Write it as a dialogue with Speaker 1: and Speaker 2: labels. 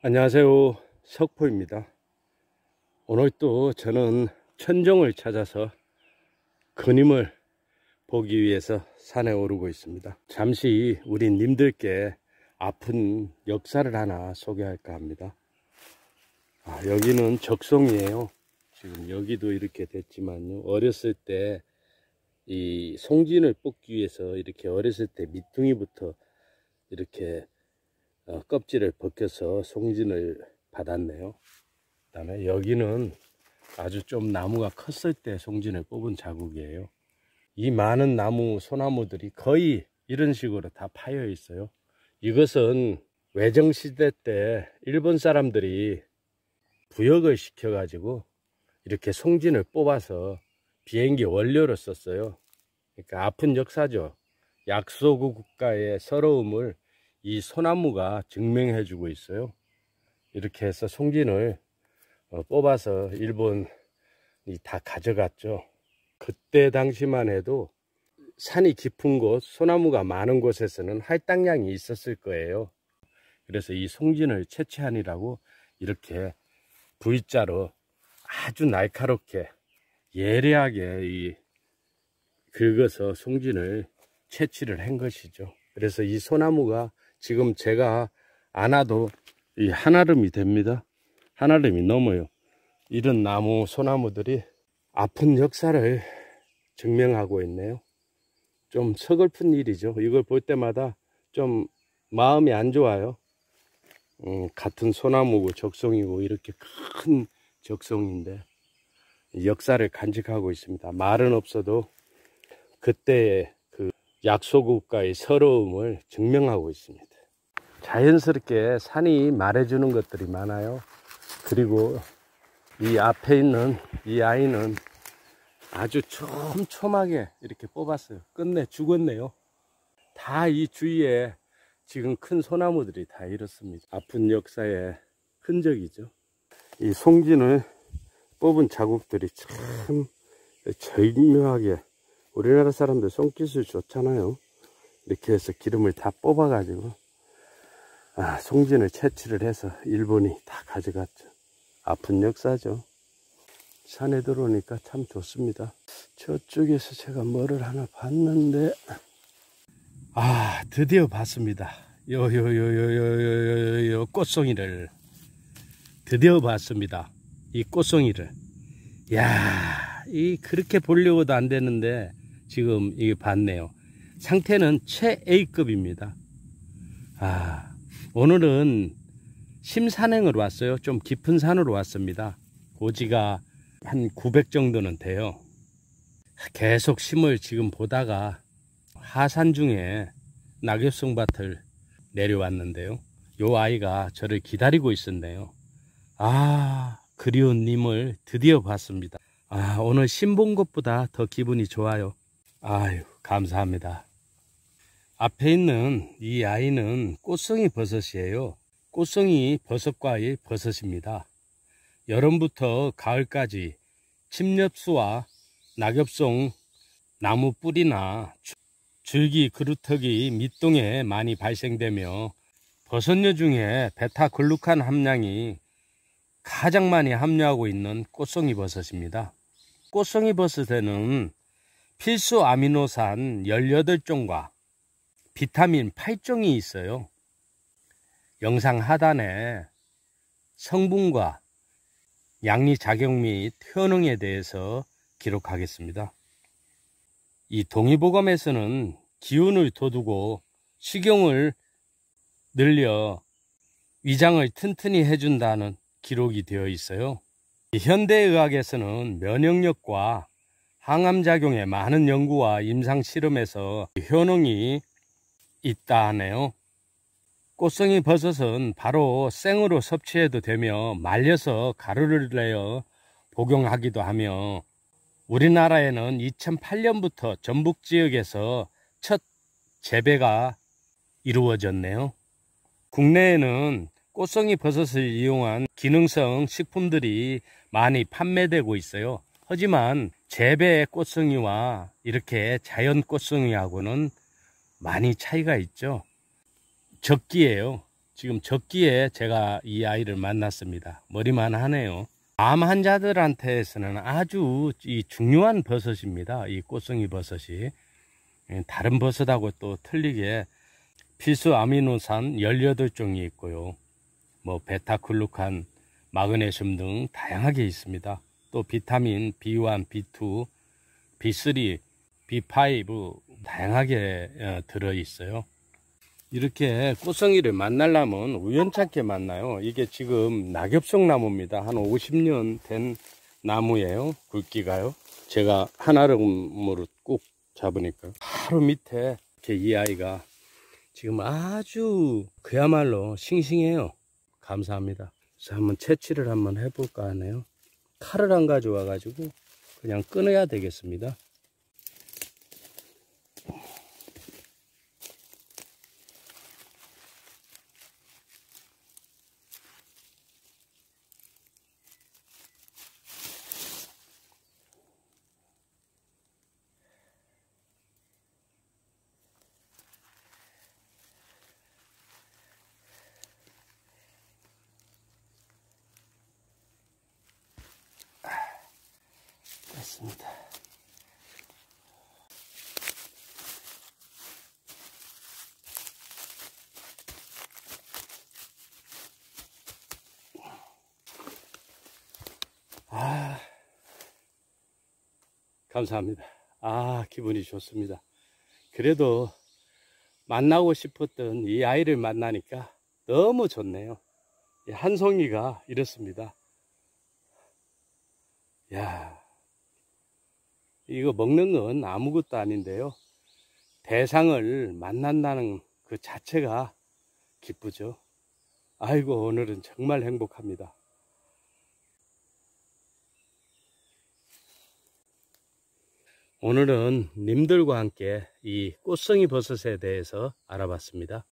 Speaker 1: 안녕하세요 석포입니다 오늘 또 저는 천정을 찾아서 그님을 보기 위해서 산에 오르고 있습니다 잠시 우리 님들께 아픈 역사를 하나 소개할까 합니다 아, 여기는 적성이에요 지금 여기도 이렇게 됐지만요 어렸을 때 이 송진을 뽑기 위해서 이렇게 어렸을 때 밑둥이부터 이렇게 어, 껍질을 벗겨서 송진을 받았네요 그 다음에 여기는 아주 좀 나무가 컸을 때 송진을 뽑은 자국이에요 이 많은 나무 소나무들이 거의 이런 식으로 다 파여 있어요 이것은 외정시대 때 일본 사람들이 부역을 시켜 가지고 이렇게 송진을 뽑아서 비행기 원료로 썼어요 그러니까 아픈 역사죠 약소국 국가의 서러움을 이 소나무가 증명해 주고 있어요 이렇게 해서 송진을 어, 뽑아서 일본이 다 가져갔죠 그때 당시만 해도 산이 깊은 곳 소나무가 많은 곳에서는 할당량이 있었을 거예요 그래서 이 송진을 채취하니라고 이렇게 V자로 아주 날카롭게 예리하게 이 긁어서 송진을 채취를 한 것이죠 그래서 이 소나무가 지금 제가 안아도이 한아름이 됩니다. 한아름이 넘어요. 이런 나무, 소나무들이 아픈 역사를 증명하고 있네요. 좀 서글픈 일이죠. 이걸 볼 때마다 좀 마음이 안 좋아요. 음, 같은 소나무고 적성이고 이렇게 큰 적성인데 역사를 간직하고 있습니다. 말은 없어도 그때의 그 약소국가의 서러움을 증명하고 있습니다. 자연스럽게 산이 말해주는 것들이 많아요. 그리고 이 앞에 있는 이 아이는 아주 촘촘하게 이렇게 뽑았어요. 끝내 죽었네요. 다 이 주위에 지금 큰 소나무들이 다 이렇습니다. 아픈 역사의 흔적이죠. 이 송진을 뽑은 자국들이 참 절묘하게 우리나라 사람들 손기술 좋잖아요. 이렇게 해서 기름을 다 뽑아가지고 아, 송진을 채취를 해서 일본이 다 가져갔죠. 아픈 역사죠. 산에 들어오니까 참 좋습니다. 저쪽에서 제가 뭐를 하나 봤는데 아 드디어 봤습니다. 요요요요요요요 꽃송이를 드디어 봤습니다. 이 꽃송이를 야, 이 그렇게 보려고도 안 되는데 지금 이게 봤네요. 상태는 최 A급입니다. 아. 오늘은 심산행으로 왔어요. 좀 깊은 산으로 왔습니다. 고지가 한 900 정도는 돼요. 계속 심을 지금 보다가 하산 중에 낙엽송 밭을 내려왔는데요. 요 아이가 저를 기다리고 있었네요. 아 그리운 님을 드디어 봤습니다. 아 오늘 심 본 것보다 더 기분이 좋아요. 아유 감사합니다. 앞에 있는 이 아이는 꽃송이 버섯이에요. 꽃송이 버섯과의 버섯입니다. 여름부터 가을까지 침엽수와 낙엽송 나무 뿌리나 줄기 그루터기 밑동에 많이 발생되며 버섯류 중에 베타글루칸 함량이 가장 많이 함유하고 있는 꽃송이 버섯입니다. 꽃송이 버섯에는 필수 아미노산 18종과 비타민 8종이 있어요. 영상 하단에 성분과 양리작용 및 효능에 대해서 기록하겠습니다. 이 동의보감에서는 기운을 돋우고 식용을 늘려 위장을 튼튼히 해준다는 기록이 되어 있어요. 현대의학에서는 면역력과 항암작용에 많은 연구와 임상실험에서 효능이 있다 하네요. 꽃송이 버섯은 바로 생으로 섭취해도 되며 말려서 가루를 내어 복용하기도 하며 우리나라에는 2008년부터 전북 지역에서 첫 재배가 이루어졌네요. 국내에는 꽃송이 버섯을 이용한 기능성 식품들이 많이 판매되고 있어요. 하지만 재배 꽃송이와 이렇게 자연 꽃송이하고는 많이 차이가 있죠 적기에요 지금 적기에 제가 이 아이를 만났습니다 머리만 하네요 암 환자들한테서는 아주 이 중요한 버섯입니다 이 꽃송이 버섯이 예, 다른 버섯하고 또 틀리게 필수 아미노산 18종이 있고요 뭐베타클루칸 마그네슘 등 다양하게 있습니다 또 비타민 B1, B2, B3, B5, 다양하게 어, 들어 있어요 이렇게 꽃송이를 만나려면 우연찮게 만나요 이게 지금 낙엽성 나무입니다 한 50년 된 나무예요 굵기가요 제가 하나름으로 꾹 잡으니까 바로 밑에 이렇게 이 아이가 지금 아주 그야말로 싱싱해요 감사합니다 그래서 한번 채취를 한번 해볼까 하네요 칼을 안 가져와 가지고 그냥 끊어야 되겠습니다 있습니다. 아, 감사합니다. 아, 기분이 좋습니다. 그래도 만나고 싶었던 이 아이를 만나니까 너무 좋네요. 한송이가 이렇습니다. 야 이거 먹는 건 아무것도 아닌데요. 대상을 만난다는 그 자체가 기쁘죠. 아이고 오늘은 정말 행복합니다. 오늘은 님들과 함께 이 꽃송이 버섯에 대해서 알아봤습니다.